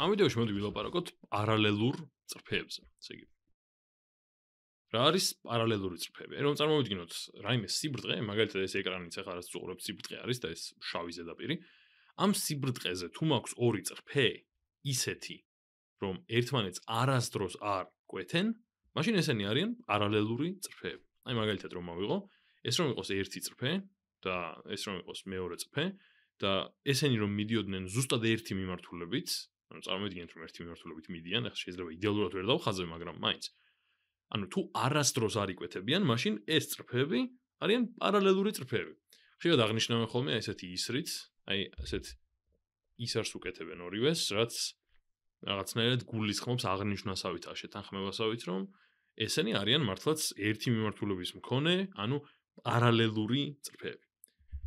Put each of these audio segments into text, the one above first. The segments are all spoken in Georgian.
ამ ვიდეოში მოდი ვილაპარაკოთ პარალელურ წრფებზე, ესე იგი. რა არის პარალელური წრფები? რომ წარმოვიდგინოთ რაიმე სიბრტყე, მაგალითად ეს ეკრანიც ახლა რაც წუყურებს სიბრტყე არის და ეს შავი ზედაპირი. ამ სიბრტყეზე თუ მაქვს ორი წრფე ისეთი, რომ ერთმანეთს არასდროს არ კვეთენ, მაშინ ესენი არიან პარალელური წრფები. აი მაგალითად რომ მოვიღო, ეს რომ იყოს ერთი წრფე და ეს რომ იყოს მეორე წრფე და ესენი რომ მიდიოდნენ ზუსტად ერთი მიმართულებით, ანუ წარმოიდგინეთ რომ ერთი მიმართულებით მიდიან, ახლა შეიძლება იდეალურად ვერ დავხაზე, მაგრამ მაინც. ანუ თუ არასდროს არ იკვეთებიან, მაშინ ეს წრფები არიან პარალელური წრფები. შეიძლება აღნიშნავენ ხოლმე ესეთი ისრიც, აი ესეთ ისარს უკეთებენ ორივეს, რაც რაღაცნაირად გულისხმობს აღნიშნასავით ან შეთანხმებასავით, რომ ესენი არიან მართლაც ერთი მიმართულების მქონე, ანუ პარალელური წრფები.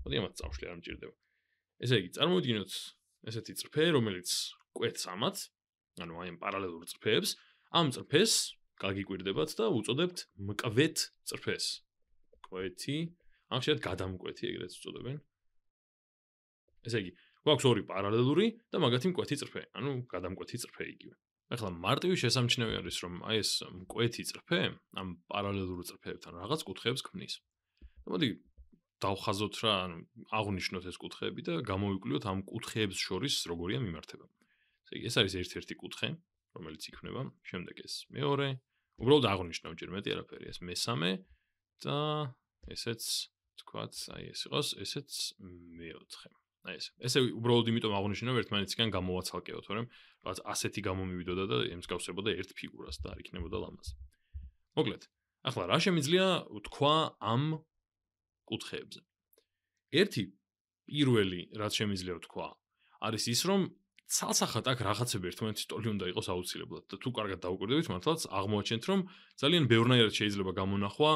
მოდი ამას წავშლი, არ მჭირდება. ესე იგი, წარმოვიდგინოთ ესეთი წრფე, რომელიც კვერცამაც, ანუ აი ამ პარალელურ წრფეებს, ამ წრფეს გაგიკვირდებათ და უწოდებთ მკვეთ წრფეს. კვეთი, ან შეიძლება გადამკვეთი ეგრეთ უწოდებენ. ესე იგი, გვაქვს ორი პარალელური და მაგათი მკვეთი წრფე, ანუ გადამკვეთი წრფე იგივე. ახლა მარტივი შესამჩნევი არის რომ აი ეს მკვეთი წრფე ამ პარალელურ წრფეებთან რაღაც კუთხეებს ქმნის. და მოდი დავხაზოთ რა, ანუ აღვნიშნოთ ეს კუთხეები და გამოვიკვლიოთ ამ კუთხეებს შორის როგორია მიმართება. ეგ ეს არის ერთ-ერთი კუთხე, რომელიც იქნება. შემდეგ ეს მეორე. უბრალოდ აღნიშნავ ჯერ მეტი არაფერი. ეს მესამე და ესეც თქვაც, აი ეს იყოს, ესეც მეოთხე. აი ეს. ესე უბრალოდ იმიტომ აღნიშნავ ერთმანეთისგან გამოვაცალკეოთ, რომ რაღაც ასეთი გამომივიდოდა და ემსგავსებოდა ერთ ფიგურას და არ იქნებოდა ლამაზი. მოკლედ, ახლა რა შემიძლია თქვა ამ კუთხეებზე? ერთი პირველი რაც შემიძლია თქვა არის ის რომ ცალსახად აქ რაღაცები ერთმანეთს ტოლი უნდა იყოს აუცილებლად და თუ კარგად დაუკვირდებით მართლაც აღმოაჩენთ რომ ძალიან ბევრნაირად შეიძლება გამონახვა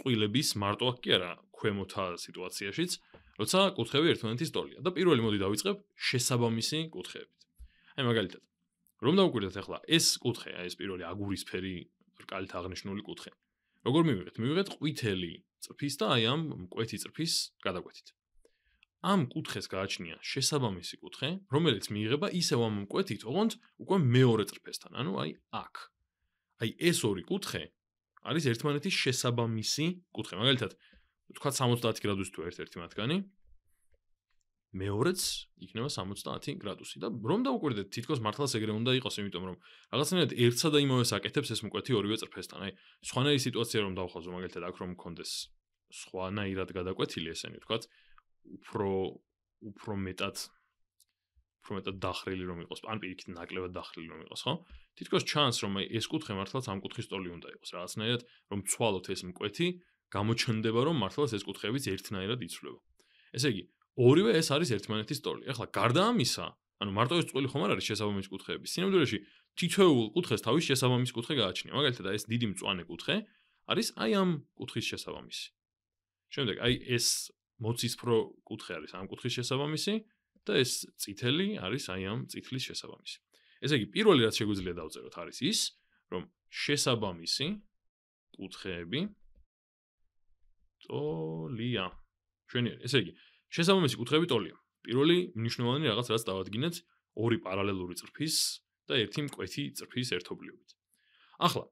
წვილების მარტო აქ კი არა ქვემოთა სიტუაციაშიც როცა კუთხეები ერთმანეთის ტოლია და პირველი მოდი დავიწყებ შესაბამისი კუთხეებით აი მაგალითად რომ დავკვირდეთ ახლა ეს კუთხე აი ეს პირველი აგურის ფერი რკალით აღნიშნული კუთხე როგორ მივიღეთ მივიღეთ ყვითელი წრფის და აი ამ მკვეთი წრფის გადაკვეთით ამ კუთხეს გააჩნია შესაბამისი კუთხე, რომელიც მიიღება ისევ ამ კვეთით, ოღონდ უკვე მეორე წრფესთან, ანუ აი აქ. აი ეს ორი კუთხე არის ერთმანეთის შესაბამისი კუთხე. მაგალითად, თქვა 70 გრადუსი თუ ერთ-ერთი მათგანი. მეორეც იქნება 70 გრადუსი და რომ დაუკვირდეთ, თითქოს მართლაც ეგრე უნდა იყოს, იმიტომ რომ რაღაცნაირად ერთსა და იმავე საკეთებს ეს მკვეთი ორივე წრფესთან. აი, სხვანაირი სიტუაცია რომ დავხაზო, მაგალითად, აქ რომ მქონდეს სხვანაირად გადაკვეთილი ესენი, თქვათ, უფრო უფრო მეტად უფრო მეტად დახრილი რომ იყოს, ან პირიქით ნაკლებად დახრილი რომ იყოს, ხო? თითქოს ჩანს რომ ეს კუთხე მართლაც ამ კუთხის ტოლი უნდა იყოს, რაღაცნაირად რომ ცვალოთ ეს მკვეთი, გამოჩნდება რომ მართლაც ეს კუთხეებიც ერთნაირად იცვლება. ესე იგი, ორივე ეს არის ერთმანეთის ტოლი. ეხლა გარდა ამისა, ანუ მარტო ეს წვლილი ხომ არ არის შესაბამის კუთხეების. სინამდვილეში თითოეულ კუთხეს თავის შესაბამის კუთხე გააჩნია. მაგალითად, ეს დიდი მწვანე კუთხე არის აი ამ კუთხის შესაბამისი. შემდეგ აი ეს მოცისფრო კუთხე არის ამ კუთხის შესაბამისი და ეს წითელი არის აი ამ წითლის შესაბამისი. ესე იგი, პირველი რაც შეგვიძლია დავწეროთ არის ის, რომ შესაბამისი კუთხეები ტოლია. ჩვენი ესე იგი, შესაბამისი კუთხეები ტოლია. პირველი მნიშვნელოვანი რაღაც რაც დავადგინეთ ორი პარალელური წრფის და ერთი მკვეთი წრფის ერთობლიობით. ახლა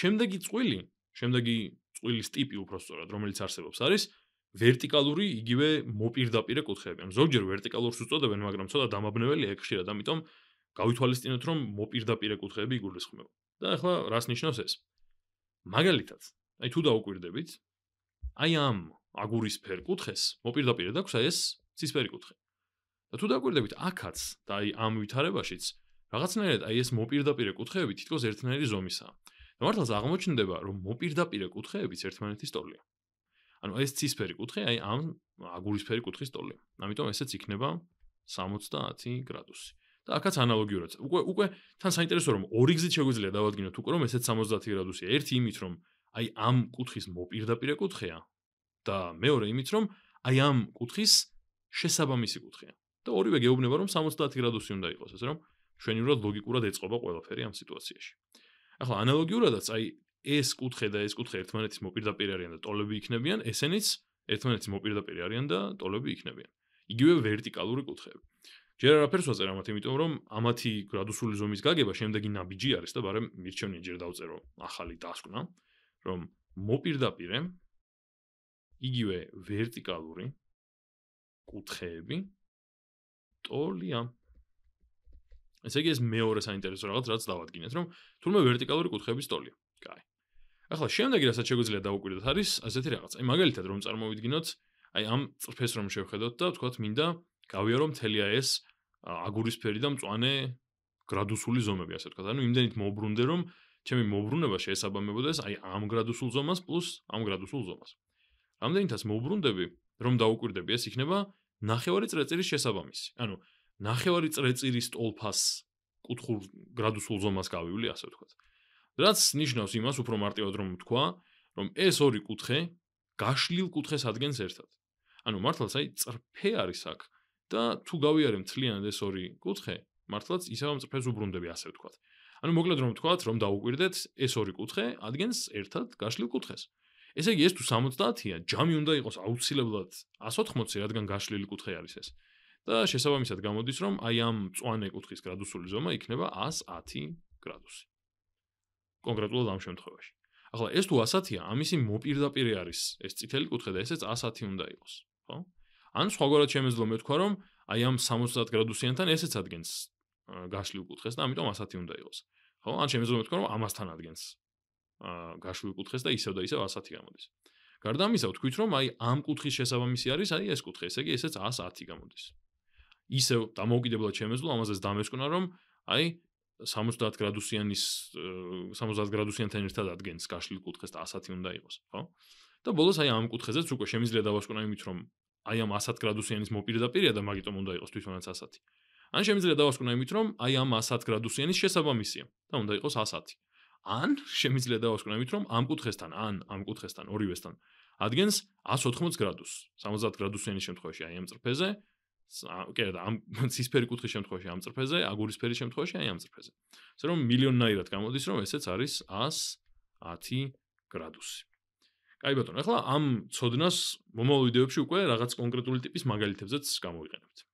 შემდეგი წვილი, შემდეგი წვილის ტიპი უფრო სწორად, რომელიც არსებობს არის ვერტიკალური იგივე მოპირდაპირე კუთხეები. ანუ ზოგჯერ ვერტიკალურს უწოდებენ, მაგრამ ცოტა დამაბნეველია ეგ ხშირად, ამიტომ გავითვალისწინოთ, რომ მოპირდაპირე კუთხეები იგულისხმება. და ახლა რას ნიშნავს ეს? მაგალითად, აი თუ დაუკვირდებით, აი ამ აგურის ფერ კუთხეს მოპირდაპირე დაქვს ეს ცისფერი კუთხე. და თუ დაუკვირდებით აქაც და აი ამ ვითარებაშიც რაღაცნაირად აი ეს მოპირდაპირე კუთხეები თითქოს ერთნაირი ზომისაა. და მართლაც აღმოჩნდება, რომ მოპირდაპირე კუთხეებიც ერთმანეთის ტოლია. ანუ ეს ცისფერი კუთხე, აი ამ აგურისფერი კუთხის ტოლი. ამიტომ ესეც იქნება 70 გრადუსი. და ახაც ანალოგიურად უკვე უკვე თან საინტერესოა რომ ორი გზით შეგვიძლია დავადგინოთ უკვე რომ ესეც 70 გრადუსია. ერთი იმით რომ აი ამ კუთხის მოპირდაპირე კუთხეა და მეორე იმით რომ აი ამ კუთხის შესაბამისი კუთხეა. და ორივე გეუბნება რომ 70 გრადუსი უნდა იყოს, ასე რომ ჩვენი როლ ლოგიკურად ეწყობა ყველაფერი ამ სიტუაციაში. ახლა ანალოგიურადაც აი ეს კუთხე და ეს კუთხე ერთმანეთის მოპირდაპირე არიან და ტოლები იქნებიან, ესენიც ერთმანეთის მოპირდაპირე არიან და ტოლები იქნებიან. იგივე ვერტიკალური კუთხეები. ჯერ არაფერს ვაწერ ამათ, იმიტომ რომ ამათი გრადუსული ზომის გაგება შემდეგი ნაბიჯი არის და ბარემ მირჩევნია ჯერ დავწერო ახალი დასკვნა, რომ მოპირდაპირე იგივე ვერტიკალური კუთხეები ტოლია. ესე იგი ეს მეორე საინტერესო რაღაც რაც დავადგინეთ, რომ თურმე ვერტიკალური კუთხეების ტოლია. კაი. ახლა შემდეგი რასაც შეგვიძლია დაუკვირდეთ არის ასეთი რაღაც. აი მაგალითად რომ წარმოვიდგინოთ, აი ამ წრფეს რომ შევხედოთ და თქვათ მინდა გავიარო მთელია ეს აგურისფერი და მწوانه გრადუსული ზომები ასე თქვა. ანუ იმდენით მოუბრუნდე რომ ჩემი მოუბრუნება შეესაბამებოდეს აი ამ გრადუსულ ზომას პლუს ამ გრადუსულ ზომას. რამდენითაც მოუბრუნდები რომ დაუკვირდები ეს იქნება ნახევარი წრეწირის შესაბამისი. ანუ ნახევარი წრეწირის ტოლფას კუთხურ გრადუსულ ზომას გავივლი ასე თქვა. რაც ნიშნავს იმას უფრო მარტივად რომ თქვა, რომ ეს ორი კუთხე გაშლილ კუთხეს ადგენს ერთად. ანუ მართლაც აი წრფე არის აქ და თუ გავიარე მთლიანად ეს ორი კუთხე, მართლაც ისევ ამ წრფეს უბრუნდები, ასე ვთქვათ. ანუ მოკლედ რომ ვთქვათ, რომ დაუკვირდეთ ეს ორი კუთხე ადგენს ერთად გაშლილ კუთხეს. ესე იგი ეს თუ 70-ია, ჯამი უნდა იყოს აუცილებლად 180-ი, რადგან გაშლილი კუთხე არის ეს. და შესაბამისად გამოდის რომ აი ამ წვანე კუთხის გრადუსული ზომა იქნება 110 გრადუსი. კონკრეტულად ამ შემთხვევაში. ახლა ეს თუ 100-ია, ამისი მოპირდაპირე არის ეს წითელი კუთხე და ესეც 110 უნდა იყოს, ხო? ან სხვაგვარად შემეძლო მეთქვა, რომ აი ამ 70 გრადუსიანთან ესეც ადგენს გაშლილ კუთხეს და ამიტომ 110 უნდა იყოს. ხო, ან შემეძლო მეთქვა, რომ ამასთან ადგენს აა გაშლილ კუთხეს და ისევ და ისევ 110 გამოდის. გარდა ამისა, ვთქვით, რომ აი ამ კუთხის შესაბამისი არის აი ეს კუთხე, ესე იგი ესეც 110 გამოდის. ისევ დამოუკიდებლად შემეძლო ამაზეც დამესკვნა, რომ აი 60 გრადუსიანის 70 გრადუსიანთან ერთად ადგენს გაშლილ კუთხეს და 110 უნდა იყოს, ხო? და ბოლოს აი ამ კუთხეზეც უკვე შემიძლია დავასკვნა იმით, რომ აი ამ 110 გრადუსიანის მოპირდაპირეა და მაგიტომ უნდა იყოს თვითონაც 110. ან შემიძლია დავასკვნა იმით, რომ აი ამ 110 გრადუსიანის შესაბამისია და უნდა იყოს 110. ან შემიძლია დავასკვნა იმით, რომ ამ კუთხესთან, ან ამ კუთხესთან, ორივესთან ადგენს 180 გრადუსს. 70 გრადუსიანის შემთხვევაში აი ამ წრფეზე კერა და ამ ცისფერი კუთხის შემთხვევაში ამ წრფეზე, აგურისფერი შემთხვევაში აი ამ წრფეზე. ასე რომ მილიონნაირად გამოდის რომ ესეც არის 110 გრადუსი. კაი ბატონო, ახლა ამ ცოდნას მომავალ ვიდეოებში უკვე რაღაც კონკრეტული ტიპის მაგალითებზეც გამოვიყენებთ.